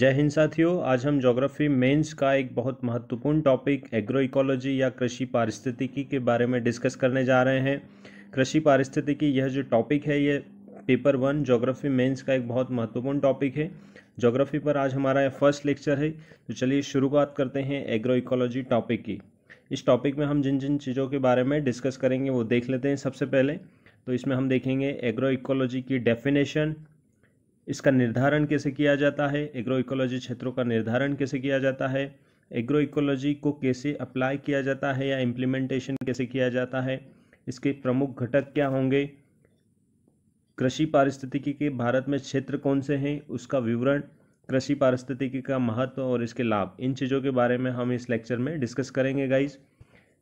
जय हिंद साथियों आज हम ज्योग्राफी मेंस का एक बहुत महत्वपूर्ण टॉपिक एग्रो इकोलॉजी या कृषि पारिस्थितिकी के बारे में डिस्कस करने जा रहे हैं कृषि पारिस्थितिकी यह जो टॉपिक है ये पेपर वन ज्योग्राफी मेंस का एक बहुत महत्वपूर्ण टॉपिक है ज्योग्राफी पर आज हमारा फर्स्ट लेक्चर है तो चलिए शुरुआत करते हैं एग्रो इकोलॉजी टॉपिक की इस टॉपिक में हम जिन जिन चीज़ों के बारे में डिस्कस करेंगे वो देख लेते हैं सबसे पहले तो इसमें हम देखेंगे एग्रो इकोलॉजी की डेफिनेशन इसका निर्धारण कैसे किया जाता है एग्रो इकोलॉजी क्षेत्रों का निर्धारण कैसे किया जाता है एग्रो इकोलॉजी को कैसे अप्लाई किया जाता है या इम्प्लीमेंटेशन कैसे किया जाता है इसके प्रमुख घटक क्या होंगे कृषि पारिस्थितिकी के भारत में क्षेत्र कौन से हैं उसका विवरण कृषि पारिस्थितिकी का महत्व और इसके लाभ इन चीज़ों के बारे में हम इस लेक्चर में डिस्कस करेंगे गाइज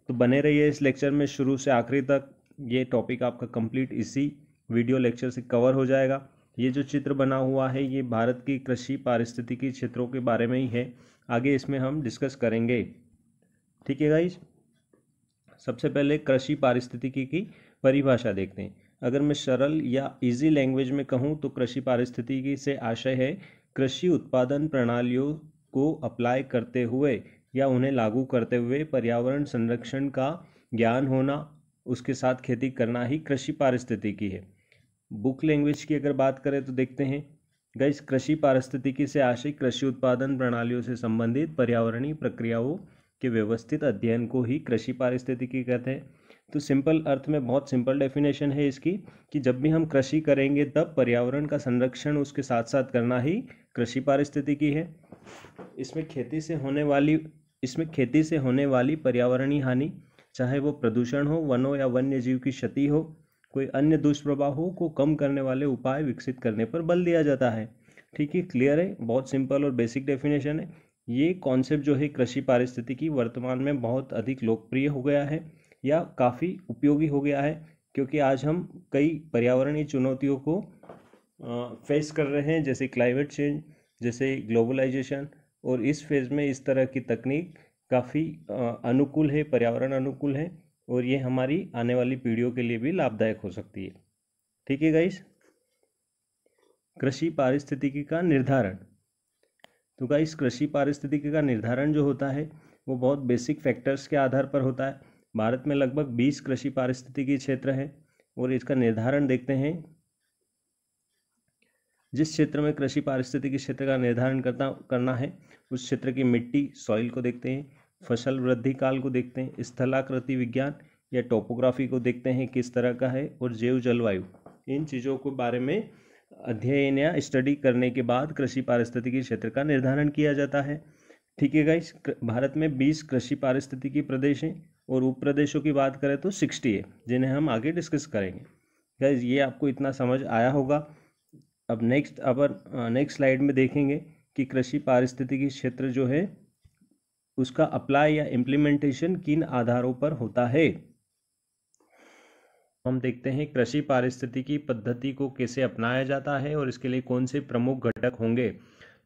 तो बने रहिए इस लेक्चर में शुरू से आखिरी तक ये टॉपिक आपका कंप्लीट इसी वीडियो लेक्चर से कवर हो जाएगा ये जो चित्र बना हुआ है ये भारत की कृषि पारिस्थितिकी क्षेत्रों के बारे में ही है आगे इसमें हम डिस्कस करेंगे ठीक है गाइज सबसे पहले कृषि पारिस्थितिकी की परिभाषा देखते हैं अगर मैं सरल या इजी लैंग्वेज में कहूँ तो कृषि पारिस्थितिकी से आशय है कृषि उत्पादन प्रणालियों को अप्लाई करते हुए या उन्हें लागू करते हुए पर्यावरण संरक्षण का ज्ञान होना उसके साथ खेती करना ही कृषि पारिस्थितिकी है बुक लैंग्वेज की अगर बात करें तो देखते हैं गैस कृषि पारिस्थितिकी से आशय कृषि उत्पादन प्रणालियों से संबंधित पर्यावरणीय प्रक्रियाओं के व्यवस्थित अध्ययन को ही कृषि पारिस्थितिकी कहते हैं तो सिंपल अर्थ में बहुत सिंपल डेफिनेशन है इसकी कि जब भी हम कृषि करेंगे तब पर्यावरण का संरक्षण उसके साथ साथ करना ही कृषि पारिस्थितिकी है इसमें खेती से होने वाली इसमें खेती से होने वाली पर्यावरणीय हानि चाहे वो प्रदूषण हो वनों या वन्य जीव की क्षति हो कोई अन्य दुष्प्रभावों को कम करने वाले उपाय विकसित करने पर बल दिया जाता है ठीक है क्लियर है बहुत सिंपल और बेसिक डेफिनेशन है ये कॉन्सेप्ट जो है कृषि पारिस्थिति की वर्तमान में बहुत अधिक लोकप्रिय हो गया है या काफ़ी उपयोगी हो गया है क्योंकि आज हम कई पर्यावरणीय चुनौतियों को फेस कर रहे हैं जैसे क्लाइमेट चेंज जैसे ग्लोबलाइजेशन और इस फेज़ में इस तरह की तकनीक काफ़ी अनुकूल है पर्यावरण अनुकूल है और ये हमारी आने वाली पीढ़ियों के लिए भी लाभदायक हो सकती है ठीक है गाइस कृषि पारिस्थितिकी का निर्धारण तो गाइस कृषि पारिस्थितिकी का निर्धारण जो होता है वो बहुत बेसिक फैक्टर्स के आधार पर होता है भारत में लगभग 20 कृषि पारिस्थितिकी क्षेत्र है और इसका निर्धारण देखते हैं जिस क्षेत्र में कृषि पारिस्थितिकी क्षेत्र का निर्धारण करता करना है उस क्षेत्र की मिट्टी सॉइल को देखते हैं फसल वृद्धि काल को देखते हैं स्थलाकृति विज्ञान या टोपोग्राफी को देखते हैं किस तरह का है और जैव जलवायु इन चीज़ों के बारे में अध्ययन या स्टडी करने के बाद कृषि पारिस्थितिकी क्षेत्र का निर्धारण किया जाता है ठीक है गाइस भारत में 20 कृषि पारिस्थितिकी प्रदेश हैं और उप प्रदेशों की बात करें तो 60 है जिन्हें हम आगे डिस्कस करेंगे गाइस ये आपको इतना समझ आया होगा अब नेक्स्ट अपन नेक्स्ट स्लाइड में देखेंगे कि कृषि पारिस्थितिकी क्षेत्र जो है उसका अप्लाई या इम्प्लीमेंटेशन किन आधारों पर होता है हम देखते हैं कृषि पारिस्थितिकी पद्धति को कैसे अपनाया जाता है और इसके लिए कौन से प्रमुख घटक होंगे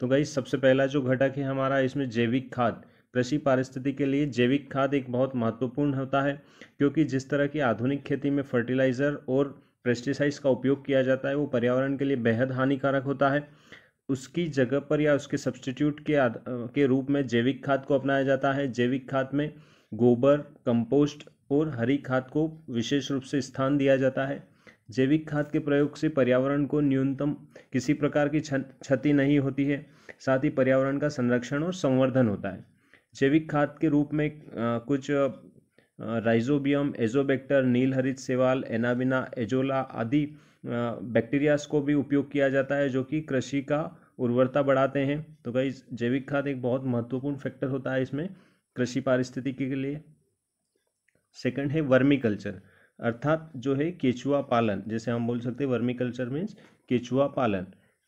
तो गई सबसे पहला जो घटक है हमारा इसमें जैविक खाद कृषि पारिस्थिति के लिए जैविक खाद एक बहुत महत्वपूर्ण होता है क्योंकि जिस तरह की आधुनिक खेती में फर्टिलाइज़र और पेस्टिसाइड्स का उपयोग किया जाता है वो पर्यावरण के लिए बेहद हानिकारक होता है उसकी जगह पर या उसके सब्सटीट्यूट के आद, के रूप में जैविक खाद को अपनाया जाता है जैविक खाद में गोबर कंपोस्ट और हरी खाद को विशेष रूप से स्थान दिया जाता है जैविक खाद के प्रयोग से पर्यावरण को न्यूनतम किसी प्रकार की क्षति नहीं होती है साथ ही पर्यावरण का संरक्षण और संवर्धन होता है जैविक खाद के रूप में कुछ राइजोबियम एजोबैक्टर नीलहरित सेवाल एनाबिना एजोला आदि बैक्टीरियाज को भी उपयोग किया जाता है जो कि कृषि का उर्वरता बढ़ाते हैं तो कई जैविक खाद एक बहुत महत्वपूर्ण फैक्टर होता है इसमें कृषि पारिस्थितिकी के लिए सेकंड है वर्मी कल्चर अर्थात जो है केचुआ पालन जैसे हम बोल सकते हैं वर्मी कल्चर मीन्स केचुआ पालन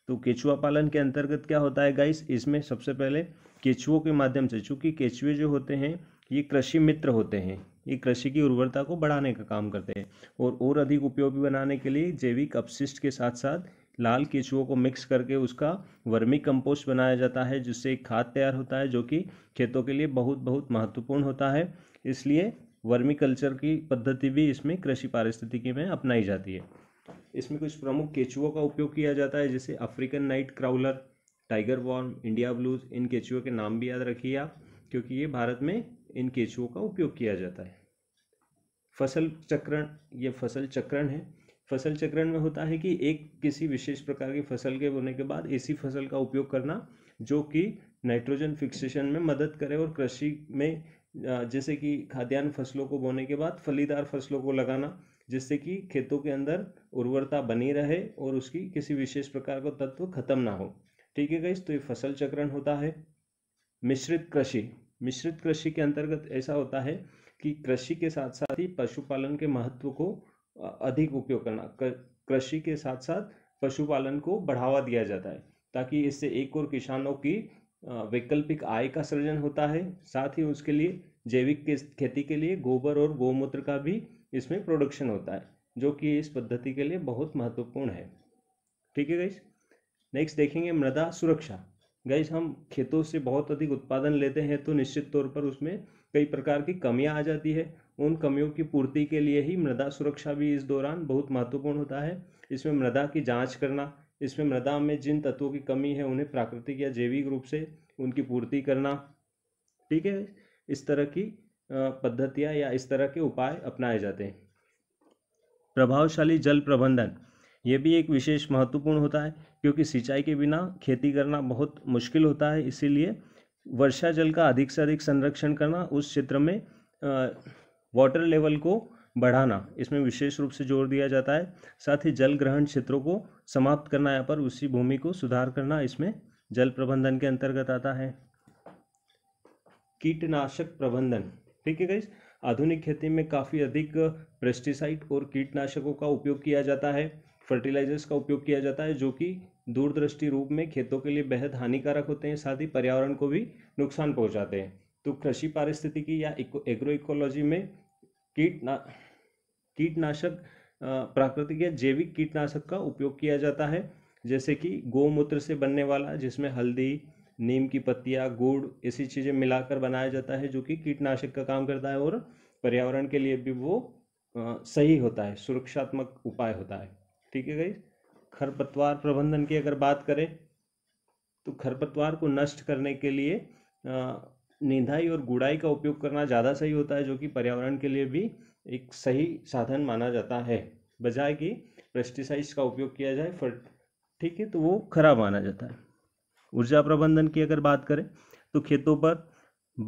तो केचुआ पालन के अंतर्गत क्या होता है गाइस इसमें सबसे पहले केचुओं के माध्यम से चूँकि केचुए जो होते हैं ये कृषि मित्र होते हैं ये कृषि की उर्वरता को बढ़ाने का काम करते हैं और और अधिक उपयोगी बनाने के लिए जैविक अपशिष्ट के साथ साथ लाल केचुओं को मिक्स करके उसका वर्मी कंपोस्ट बनाया जाता है जिससे एक खाद तैयार होता है जो कि खेतों के लिए बहुत बहुत महत्वपूर्ण होता है इसलिए वर्मी कल्चर की पद्धति भी इसमें कृषि पारिस्थितिकी में अपनाई जाती है इसमें कुछ प्रमुख केचुओं का उपयोग किया जाता है जैसे African night crawler tiger worm India blues इन केचुओं के नाम भी याद रखिए आप क्योंकि ये भारत में इन केचुओं का उपयोग किया जाता है फसल चक्रण ये फसल चक्रण है फसल चक्रण में होता है कि एक किसी विशेष प्रकार की फसल के होने के बाद इसी फसल का उपयोग करना जो कि नाइट्रोजन फिक्सेशन में मदद करे और कृषि में जैसे कि खाद्यान्न फसलों को बोने के बाद फलीदार फसलों को लगाना जिससे कि खेतों के अंदर उर्वरता बनी रहे और उसकी किसी विशेष प्रकार का तत्व खत्म ना हो ठीक है गई तो ये फसल चक्रण होता है मिश्रित कृषि मिश्रित कृषि के अंतर्गत ऐसा होता है कि कृषि के साथ साथ ही पशुपालन के महत्व को अधिक उपयोग करना कृषि के साथ साथ पशुपालन को बढ़ावा दिया जाता है ताकि इससे एक और किसानों की वैकल्पिक आय का सृजन होता है साथ ही उसके लिए जैविक खेती के लिए गोबर और गोमूत्र का भी इसमें प्रोडक्शन होता है जो कि इस पद्धति के लिए बहुत महत्वपूर्ण है ठीक है गई नेक्स्ट देखेंगे मृदा सुरक्षा गैस हम खेतों से बहुत अधिक उत्पादन लेते हैं तो निश्चित तौर पर उसमें कई प्रकार की कमियां आ जाती है उन कमियों की पूर्ति के लिए ही मृदा सुरक्षा भी इस दौरान बहुत महत्वपूर्ण होता है इसमें मृदा की जाँच करना इसमें मृदा में जिन तत्वों की कमी है उन्हें प्राकृतिक या जैविक रूप से उनकी पूर्ति करना ठीक है इस तरह की पद्धतियाँ या इस तरह के उपाय अपनाए जाते हैं प्रभावशाली जल प्रबंधन यह भी एक विशेष महत्वपूर्ण होता है क्योंकि सिंचाई के बिना खेती करना बहुत मुश्किल होता है इसीलिए वर्षा जल का अधिक से अधिक संरक्षण करना उस क्षेत्र में वाटर लेवल को बढ़ाना इसमें विशेष रूप से जोर दिया जाता है साथ ही जल ग्रहण क्षेत्रों को समाप्त करना या पर उसी भूमि को सुधार करना इसमें जल प्रबंधन के अंतर्गत आता है कीटनाशक प्रबंधन ठीक है गाइस आधुनिक खेती में काफ़ी अधिक पेस्टिसाइड और कीटनाशकों का उपयोग किया जाता है फर्टिलाइजर्स का उपयोग किया जाता है जो कि दूरदृष्टि रूप में खेतों के लिए बेहद हानिकारक होते हैं साथ ही पर्यावरण को भी नुकसान पहुंचाते हैं तो कृषि पारिस्थितिकी या एग्रो इकोलॉजी में कीटना कीटनाशक प्राकृतिक या जैविक कीटनाशक का उपयोग किया जाता है जैसे कि गोमूत्र से बनने वाला जिसमें हल्दी नीम की पत्तियाँ गुड़ ऐसी चीज़ें मिलाकर बनाया जाता है जो कि कीटनाशक का काम करता है और पर्यावरण के लिए भी वो सही होता है सुरक्षात्मक उपाय होता है ठीक है गई खरपतवार प्रबंधन की अगर बात करें तो खरपतवार को नष्ट करने के लिए निंदाई और गुड़ाई का उपयोग करना ज़्यादा सही होता है जो कि पर्यावरण के लिए भी एक सही साधन माना जाता है बजाय कि पेस्टिसाइड्स का उपयोग किया जाए फिर ठीक है तो वो खराब माना जाता है ऊर्जा प्रबंधन की अगर बात करें तो खेतों पर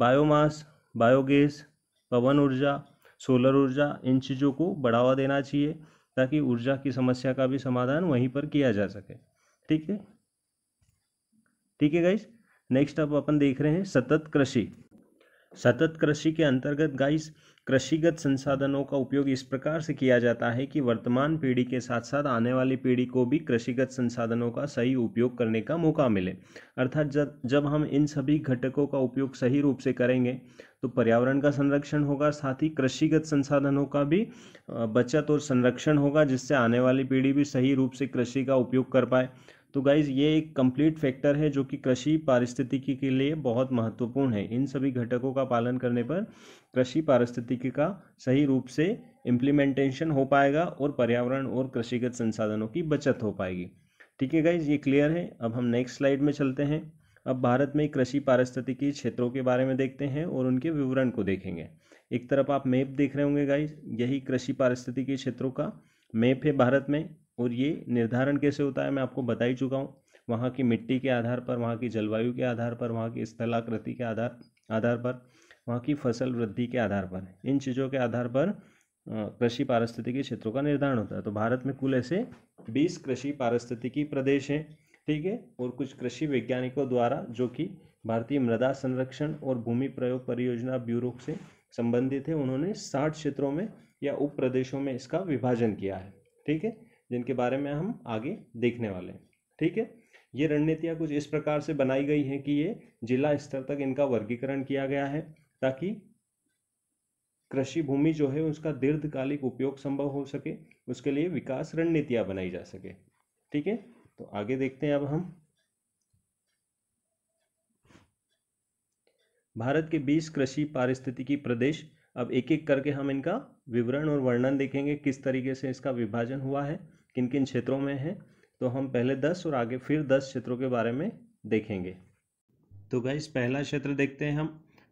बायोमास बायोगैस पवन ऊर्जा सोलर ऊर्जा इन चीज़ों को बढ़ावा देना चाहिए ताकि ऊर्जा की समस्या का भी समाधान वहीं पर किया जा सके ठीक है ठीक है गाइज नेक्स्ट अब अपन देख रहे हैं सतत कृषि सतत कृषि के अंतर्गत गाइस कृषिगत संसाधनों का उपयोग इस प्रकार से किया जाता है कि वर्तमान पीढ़ी के साथ साथ आने वाली पीढ़ी को भी कृषिगत संसाधनों का सही उपयोग करने का मौका मिले अर्थात जब जब हम इन सभी घटकों का उपयोग सही रूप से करेंगे तो पर्यावरण का संरक्षण होगा साथ ही कृषिगत संसाधनों का भी बचत और संरक्षण होगा जिससे आने वाली पीढ़ी भी सही रूप से कृषि का उपयोग कर पाए तो गाइज़ ये एक कंप्लीट फैक्टर है जो कि कृषि पारिस्थितिकी के लिए बहुत महत्वपूर्ण है इन सभी घटकों का पालन करने पर कृषि पारिस्थितिकी का सही रूप से इम्प्लीमेंटेशन हो पाएगा और पर्यावरण और कृषिगत संसाधनों की बचत हो पाएगी ठीक है गाइज ये क्लियर है अब हम नेक्स्ट स्लाइड में चलते हैं अब भारत में कृषि पारिस्थितिकी क्षेत्रों के बारे में देखते हैं और उनके विवरण को देखेंगे एक तरफ आप मैप देख रहे होंगे गाइज यही कृषि पारिस्थितिकी क्षेत्रों का मैप है भारत में और ये निर्धारण कैसे होता है मैं आपको बता ही चुका हूँ वहाँ की मिट्टी के आधार पर वहाँ की जलवायु के आधार पर वहाँ की स्थलाकृति के आधार आधार पर वहाँ की फसल वृद्धि के आधार पर इन चीज़ों के आधार पर कृषि पारिस्थितिकी क्षेत्रों का निर्धारण होता है तो भारत में कुल ऐसे बीस कृषि पारिस्थितिकी प्रदेश हैं ठीक है और कुछ कृषि वैज्ञानिकों द्वारा जो कि भारतीय मृदा संरक्षण और भूमि प्रयोग परियोजना ब्यूरो से संबंधित है उन्होंने साठ क्षेत्रों में या उप प्रदेशों में इसका विभाजन किया है ठीक है जिनके बारे में हम आगे देखने वाले हैं ठीक है ये रणनीतियाँ कुछ इस प्रकार से बनाई गई हैं कि ये जिला स्तर तक इनका वर्गीकरण किया गया है ताकि कृषि भूमि जो है उसका दीर्घकालिक उपयोग संभव हो सके उसके लिए विकास रणनीतियाँ बनाई जा सके ठीक है तो आगे देखते हैं अब हम भारत के 20 कृषि पारिस्थितिकी प्रदेश अब एक एक करके हम इनका विवरण और वर्णन देखेंगे किस तरीके से इसका विभाजन हुआ है किन किन क्षेत्रों में है तो हम पहले दस और आगे फिर दस क्षेत्रों के बारे में देखेंगे तो गाइस पहला क्षेत्र देखते हैं हम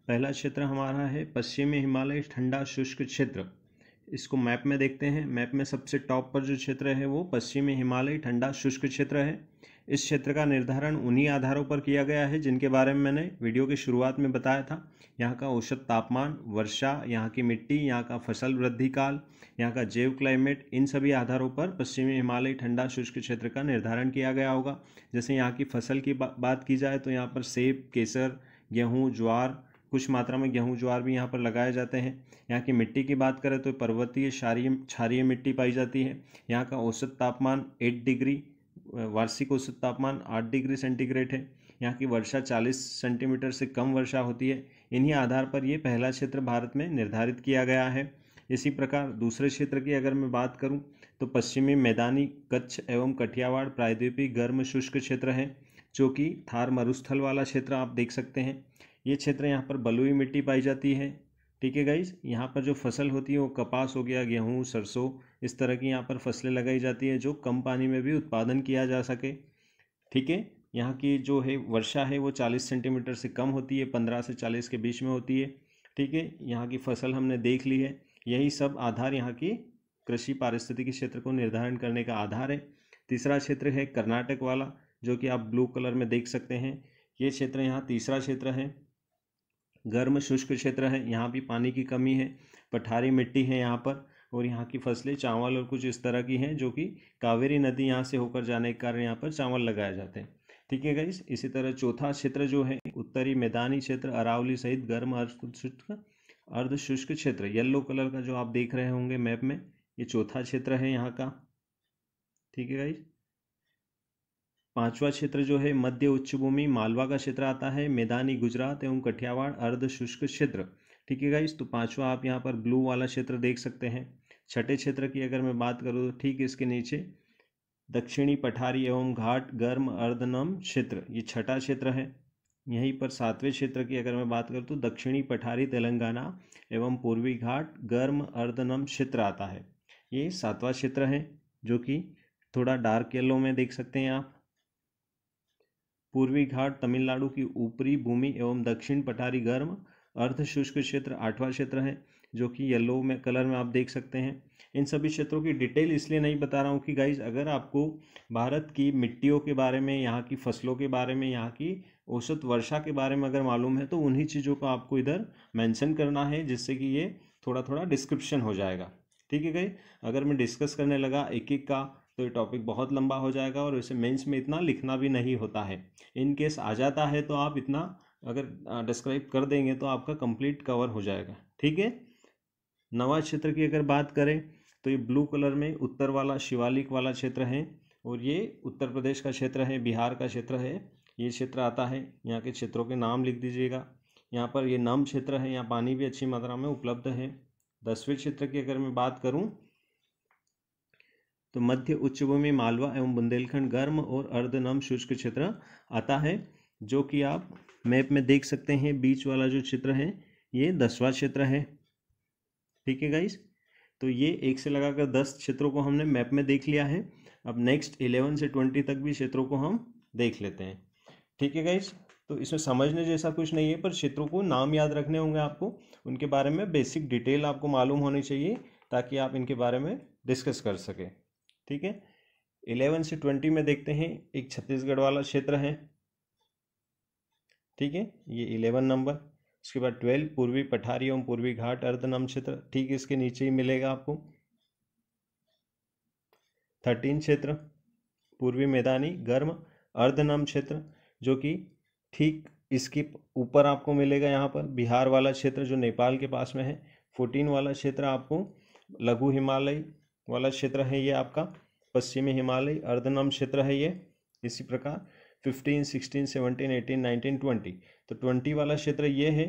पहला क्षेत्र हमारा है पश्चिमी हिमालय ठंडा शुष्क क्षेत्र इसको मैप में देखते हैं मैप में सबसे टॉप पर जो क्षेत्र है वो पश्चिमी हिमालय ठंडा शुष्क क्षेत्र है इस क्षेत्र का निर्धारण उन्हीं आधारों पर किया गया है जिनके बारे में मैंने वीडियो की शुरुआत में बताया था यहाँ का औसत तापमान वर्षा यहाँ की मिट्टी यहाँ का फसल वृद्धि काल यहाँ का जैव क्लाइमेट इन सभी आधारों पर पश्चिमी हिमालय ठंडा शुष्क क्षेत्र का निर्धारण किया गया होगा जैसे यहाँ की फसल की बा, बात की जाए तो यहाँ पर सेब केसर गेहूँ ज्वार कुछ मात्रा में गेहूं ज्वार भी यहाँ पर लगाए जाते हैं यहाँ की मिट्टी की बात करें तो पर्वतीय क्षारीय क्षारीय मिट्टी पाई जाती है यहाँ का औसत तापमान एट डिग्री वार्षिक औसत तापमान आठ डिग्री सेंटीग्रेड है यहाँ की वर्षा चालीस सेंटीमीटर से कम वर्षा होती है इन्हीं आधार पर ये पहला क्षेत्र भारत में निर्धारित किया गया है इसी प्रकार दूसरे क्षेत्र की अगर मैं बात करूँ तो पश्चिमी मैदानी कच्छ एवं कठियावाड़ प्रायद्वीपी गर्म शुष्क क्षेत्र है जो कि थार मरुस्थल वाला क्षेत्र आप देख सकते हैं ये क्षेत्र यहाँ पर बलुई मिट्टी पाई जाती है ठीक है गाइज यहाँ पर जो फसल होती है वो कपास हो गया गेहूँ सरसों इस तरह की यहाँ पर फसलें लगाई जाती है जो कम पानी में भी उत्पादन किया जा सके ठीक है यहाँ की जो है वर्षा है वो चालीस सेंटीमीटर से कम होती है पंद्रह से चालीस के बीच में होती है ठीक है यहाँ की फसल हमने देख ली है यही सब आधार यहाँ की कृषि पारिस्थितिकी क्षेत्र को निर्धारण करने का आधार है तीसरा क्षेत्र है कर्नाटक वाला जो कि आप ब्लू कलर में देख सकते हैं ये क्षेत्र यहाँ तीसरा क्षेत्र है गर्म शुष्क क्षेत्र है यहाँ भी पानी की कमी है पठारी मिट्टी है यहाँ पर और यहाँ की फसलें चावल और कुछ इस तरह की हैं जो कि कावेरी नदी यहाँ से होकर जाने के कारण यहाँ पर चावल लगाए जाते हैं ठीक है गाइस इसी तरह चौथा क्षेत्र जो है उत्तरी मैदानी क्षेत्र अरावली सहित गर्म अर्धशुष्क अर्धशुष्क क्षेत्र येल्लो कलर का जो आप देख रहे होंगे मैप में ये चौथा क्षेत्र है यहाँ का ठीक है गाइस पांचवा क्षेत्र जो है मध्य उच्च भूमि मालवा का क्षेत्र आता है मैदानी गुजरात एवं कठियावाड़ अर्ध शुष्क क्षेत्र ठीक है गाइज तो पाँचवा आप यहाँ पर ब्लू वाला क्षेत्र देख सकते हैं छठे क्षेत्र की अगर मैं बात करूँ तो ठीक इसके नीचे दक्षिणी पठारी एवं घाट गर्म अर्धनम क्षेत्र ये छठा क्षेत्र है यहीं पर सातवें क्षेत्र की अगर मैं बात करूँ तो दक्षिणी पठारी तेलंगाना एवं पूर्वी घाट गर्म अर्धनम क्षेत्र आता है ये सातवां क्षेत्र है जो कि थोड़ा डार्क येलो में देख सकते हैं आप पूर्वी घाट तमिलनाडु की ऊपरी भूमि एवं दक्षिण पठारी गर्म अर्ध शुष्क क्षेत्र आठवां क्षेत्र है जो कि येलो में कलर में आप देख सकते हैं इन सभी क्षेत्रों की डिटेल इसलिए नहीं बता रहा हूँ कि गाइज अगर आपको भारत की मिट्टियों के बारे में यहाँ की फसलों के बारे में यहाँ की औसत वर्षा के बारे में अगर मालूम है तो उन्हीं चीज़ों को आपको इधर मैंशन करना है जिससे कि ये थोड़ा थोड़ा डिस्क्रिप्शन हो जाएगा ठीक है गई अगर मैं डिस्कस करने लगा एक एक का तो ये टॉपिक बहुत लंबा हो जाएगा और वैसे मेंस में इतना लिखना भी नहीं होता है इन केस आ जाता है तो आप इतना अगर डिस्क्राइब कर देंगे तो आपका कंप्लीट कवर हो जाएगा ठीक है नवा क्षेत्र की अगर बात करें तो ये ब्लू कलर में उत्तर वाला शिवालिक वाला क्षेत्र है और ये उत्तर प्रदेश का क्षेत्र है बिहार का क्षेत्र है ये क्षेत्र आता है यहाँ के क्षेत्रों के नाम लिख दीजिएगा यहाँ पर ये नम क्षेत्र है यहाँ पानी भी अच्छी मात्रा में उपलब्ध है दसवें क्षेत्र की अगर मैं बात करूँ तो मध्य उच्च भूमि मालवा एवं बुंदेलखंड गर्म और अर्धनम शुष्क क्षेत्र आता है जो कि आप मैप में देख सकते हैं बीच वाला जो क्षेत्र है ये दसवा क्षेत्र है ठीक है गाइस तो ये एक से लगाकर दस क्षेत्रों को हमने मैप में देख लिया है अब नेक्स्ट इलेवन से ट्वेंटी तक भी क्षेत्रों को हम देख लेते हैं ठीक है गाइस तो इसमें समझने जैसा कुछ नहीं है पर क्षेत्रों को नाम याद रखने होंगे आपको उनके बारे में बेसिक डिटेल आपको मालूम होनी चाहिए ताकि आप इनके बारे में डिस्कस कर सकें ठीक है इलेवन से ट्वेंटी में देखते हैं एक छत्तीसगढ़ वाला क्षेत्र है ठीक है ये इलेवन नंबर उसके बाद ट्वेल्व पूर्वी पठारी एवं पूर्वी घाट अर्धनम क्षेत्र ठीक इसके नीचे ही मिलेगा आपको थर्टीन क्षेत्र पूर्वी मैदानी गर्म अर्धनम क्षेत्र जो कि ठीक इसके ऊपर आपको मिलेगा यहाँ पर बिहार वाला क्षेत्र जो नेपाल के पास में है फोर्टीन वाला क्षेत्र आपको लघु हिमालय वाला क्षेत्र है ये आपका पश्चिमी हिमालय अर्धनम क्षेत्र है ये इसी प्रकार fifteen sixteen seventeen eighteen nineteen twenty तो ट्वेंटी वाला क्षेत्र ये है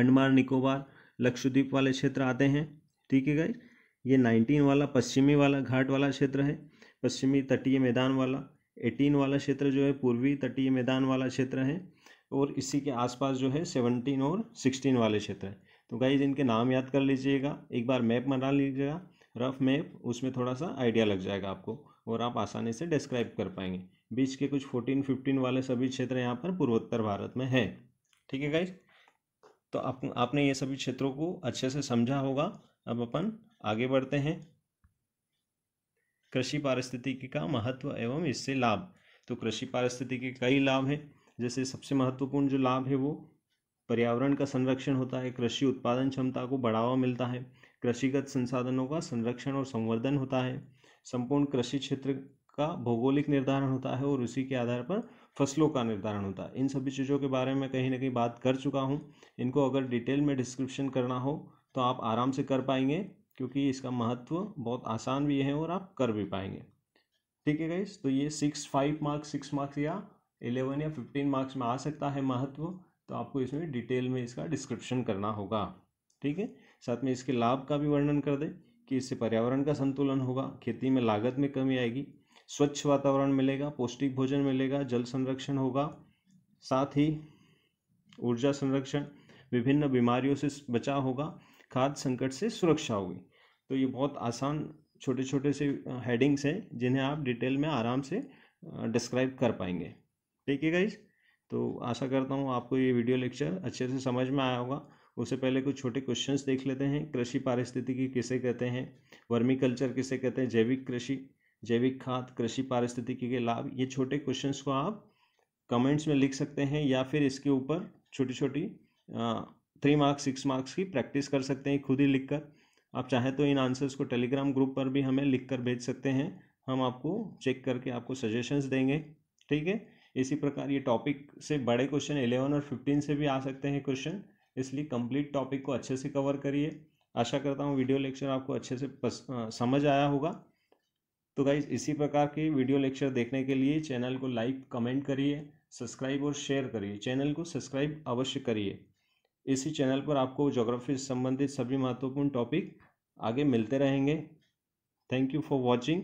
अंडमान निकोबार लक्षद्वीप वाले क्षेत्र आते हैं ठीक है गाइज ये नाइनटीन वाला पश्चिमी वाला घाट वाला क्षेत्र है पश्चिमी तटीय मैदान वाला एटीन वाला क्षेत्र जो है पूर्वी तटीय मैदान वाला क्षेत्र है और इसी के आसपास जो है सेवनटीन और सिक्सटीन वाले क्षेत्र है तो गाइज इनके नाम याद कर लीजिएगा एक बार मैप बना लीजिएगा रफ मैप उसमें थोड़ा सा आइडिया लग जाएगा आपको और आप आसानी से डिस्क्राइब कर पाएंगे बीच के कुछ फोर्टीन फिफ्टीन वाले सभी क्षेत्र यहाँ पर पूर्वोत्तर भारत में है ठीक है गाइज तो आप, आपने ये सभी क्षेत्रों को अच्छे से समझा होगा अब अपन आगे बढ़ते हैं कृषि पारिस्थितिकी का महत्व एवं इससे लाभ तो कृषि पारिस्थितिकी के कई लाभ हैं जैसे सबसे महत्वपूर्ण जो लाभ है वो पर्यावरण का संरक्षण होता है कृषि उत्पादन क्षमता को बढ़ावा मिलता है कृषिगत संसाधनों का संरक्षण और संवर्धन होता है संपूर्ण कृषि क्षेत्र का भौगोलिक निर्धारण होता है और उसी के आधार पर फसलों का निर्धारण होता है इन सभी चीज़ों के बारे में कहीं ना कहीं बात कर चुका हूँ इनको अगर डिटेल में डिस्क्रिप्शन करना हो तो आप आराम से कर पाएंगे क्योंकि इसका महत्व बहुत आसान भी है और आप कर भी पाएंगे ठीक है गाइस तो ये six five marks six marks या एलेवन या फिफ्टीन मार्क्स में आ सकता है महत्व तो आपको इसमें डिटेल में इसका डिस्क्रिप्शन करना होगा ठीक है साथ में इसके लाभ का भी वर्णन कर दें कि इससे पर्यावरण का संतुलन होगा खेती में लागत में कमी आएगी स्वच्छ वातावरण मिलेगा पौष्टिक भोजन मिलेगा जल संरक्षण होगा साथ ही ऊर्जा संरक्षण विभिन्न बीमारियों से बचाव होगा खाद्य संकट से सुरक्षा होगी तो ये बहुत आसान छोटे छोटे से हेडिंग्स हैं जिन्हें आप डिटेल में आराम से डिस्क्राइब कर पाएंगे ठीक है गाइज तो आशा करता हूँ आपको ये वीडियो लेक्चर अच्छे से समझ में आया होगा उससे पहले कुछ छोटे क्वेश्चंस देख लेते हैं कृषि पारिस्थितिकी किसे कहते हैं वर्मी कल्चर किसे कहते हैं जैविक कृषि जैविक खाद कृषि पारिस्थितिकी के लाभ ये छोटे क्वेश्चंस को आप कमेंट्स में लिख सकते हैं या फिर इसके ऊपर छोटी छोटी थ्री मार्क्स सिक्स मार्क्स की प्रैक्टिस कर सकते हैं खुद ही लिखकर आप चाहे तो इन आंसर्स को टेलीग्राम ग्रुप पर भी हमें लिख कर भेज सकते हैं हम आपको चेक करके आपको सजेशंस देंगे ठीक है इसी प्रकार ये टॉपिक से बड़े क्वेश्चन एलेवन और फिफ्टीन से भी आ सकते हैं क्वेश्चन इसलिए कंप्लीट टॉपिक को अच्छे से कवर करिए आशा करता हूँ वीडियो लेक्चर आपको अच्छे से पस, आ, समझ आया होगा तो गाइज इसी प्रकार के वीडियो लेक्चर देखने के लिए चैनल को लाइक कमेंट करिए सब्सक्राइब और शेयर करिए चैनल को सब्सक्राइब अवश्य करिए इसी चैनल पर आपको जोग्राफी से संबंधित सभी महत्वपूर्ण टॉपिक आगे मिलते रहेंगे थैंक यू फॉर वॉचिंग